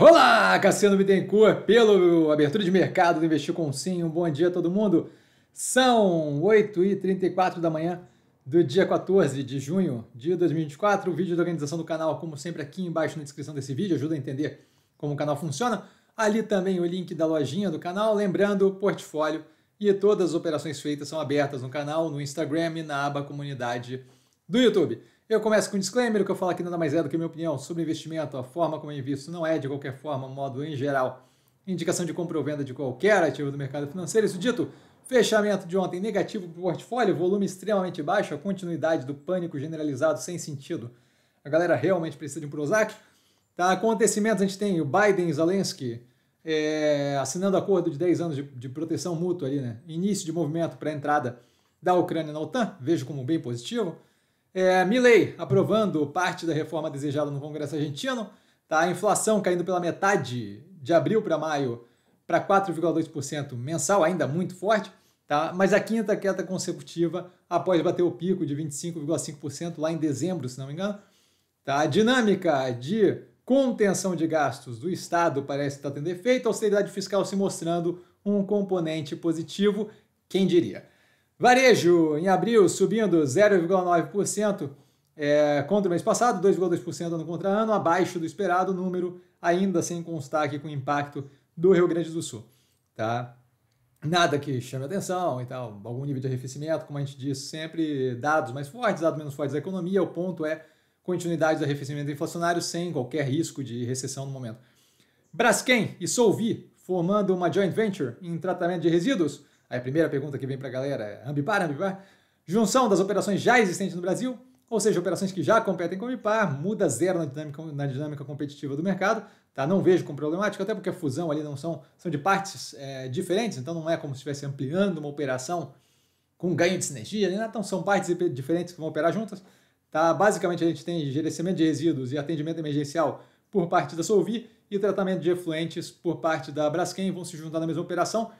Olá, Cassiano Bittencourt, pelo Abertura de Mercado do Investir com Sim. Um bom dia a todo mundo. São 8h34 da manhã do dia 14 de junho de 2024. O vídeo da organização do canal, como sempre, aqui embaixo na descrição desse vídeo, ajuda a entender como o canal funciona. Ali também o link da lojinha do canal. Lembrando, o portfólio e todas as operações feitas são abertas no canal, no Instagram e na aba Comunidade do YouTube. Eu começo com um disclaimer, o que eu falo aqui nada mais é do que minha opinião sobre investimento, a forma como eu invisto não é de qualquer forma, modo em geral, indicação de compra ou venda de qualquer ativo do mercado financeiro. Isso dito, fechamento de ontem negativo para o portfólio, volume extremamente baixo, a continuidade do pânico generalizado sem sentido. A galera realmente precisa de um Prozac. Tá, acontecimentos, a gente tem o Biden e Zelensky é, assinando acordo de 10 anos de, de proteção mútua ali, né? Início de movimento para a entrada da Ucrânia na OTAN, vejo como bem positivo. É, Milley aprovando parte da reforma desejada no Congresso argentino. Tá? A inflação caindo pela metade de abril para maio para 4,2% mensal, ainda muito forte. Tá? Mas a quinta queda consecutiva após bater o pico de 25,5% lá em dezembro, se não me engano. Tá? A dinâmica de contenção de gastos do Estado parece estar tendo efeito, a austeridade fiscal se mostrando um componente positivo, quem diria? Varejo, em abril, subindo 0,9% é, contra o mês passado, 2,2% ano contra ano, abaixo do esperado número, ainda sem constar aqui com o impacto do Rio Grande do Sul. Tá? Nada que chame atenção e tal, algum nível de arrefecimento, como a gente diz sempre, dados mais fortes, dados menos fortes da economia, o ponto é continuidade do arrefecimento inflacionário sem qualquer risco de recessão no momento. Braskem e Solvi formando uma joint venture em tratamento de resíduos, Aí a primeira pergunta que vem para a galera é ambipar, ambipar? Junção das operações já existentes no Brasil, ou seja, operações que já competem com o Ambipar, muda zero na dinâmica, na dinâmica competitiva do mercado, tá? não vejo como problemático, até porque a fusão ali não são, são de partes é, diferentes, então não é como se estivesse ampliando uma operação com ganho de sinergia, né? então são partes diferentes que vão operar juntas. Tá? Basicamente a gente tem gerenciamento de resíduos e atendimento emergencial por parte da Solvi e tratamento de efluentes por parte da Braskem vão se juntar na mesma operação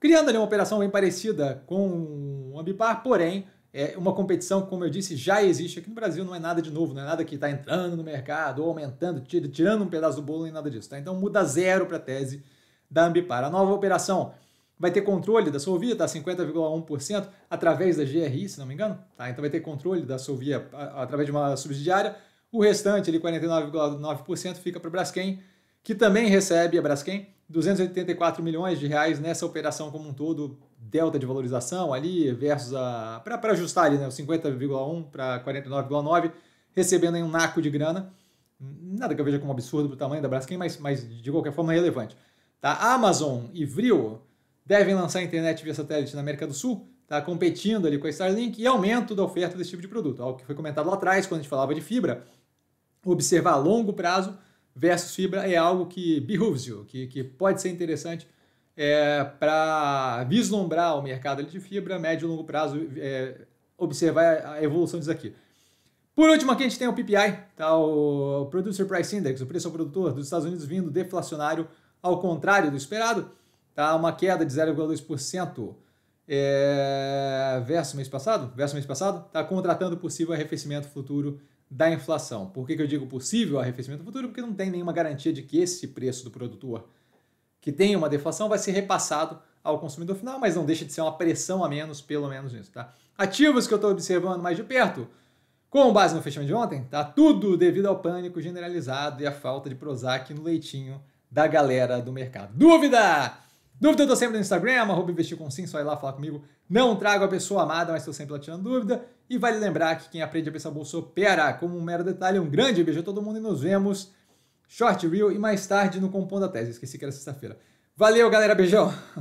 criando ali uma operação bem parecida com o Ambipar, porém, é uma competição como eu disse, já existe aqui no Brasil, não é nada de novo, não é nada que está entrando no mercado ou aumentando, tirando um pedaço do bolo nem nada disso. Tá? Então muda zero para a tese da Ambipar. A nova operação vai ter controle da sua está 50,1% através da GRI, se não me engano. Tá? Então vai ter controle da sua através de uma subsidiária. O restante, ali 49,9%, fica para a Braskem, que também recebe a Braskem 284 milhões de reais nessa operação como um todo, delta de valorização ali versus a. para ajustar ali, né? 50,1 para 49,9, recebendo aí um naco de grana. Nada que eu veja como absurdo o tamanho da Braskem, mas, mas de qualquer forma é relevante. Tá? Amazon e Vril devem lançar internet via satélite na América do Sul, tá? competindo ali com a Starlink e aumento da oferta desse tipo de produto. Algo que foi comentado lá atrás, quando a gente falava de fibra. Observar a longo prazo versus fibra é algo que behooves you, que, que pode ser interessante é, para vislumbrar o mercado de fibra, médio e longo prazo, é, observar a evolução disso aqui. Por último, aqui a gente tem o PPI, tá? o Producer Price Index, o preço ao produtor dos Estados Unidos vindo deflacionário ao contrário do esperado, tá? uma queda de 0,2% é, versus mês passado, versus mês passado, tá contratando possível arrefecimento futuro da inflação. Por que, que eu digo possível arrefecimento futuro? Porque não tem nenhuma garantia de que esse preço do produtor que tem uma deflação vai ser repassado ao consumidor final, mas não deixa de ser uma pressão a menos, pelo menos isso, tá? Ativos que eu estou observando mais de perto, com base no fechamento de ontem, tá tudo devido ao pânico generalizado e à falta de Prozac no leitinho da galera do mercado. Dúvida? Dúvida eu tô sempre no Instagram, arroba investir com sim, só ir lá falar comigo. Não trago a pessoa amada, mas estou sempre lá tirando dúvida. E vale lembrar que quem aprende a pensar bolso opera. Como um mero detalhe, um grande beijo a todo mundo e nos vemos. Short Reel e mais tarde no Compondo da Tese. Esqueci que era sexta-feira. Valeu, galera. Beijão.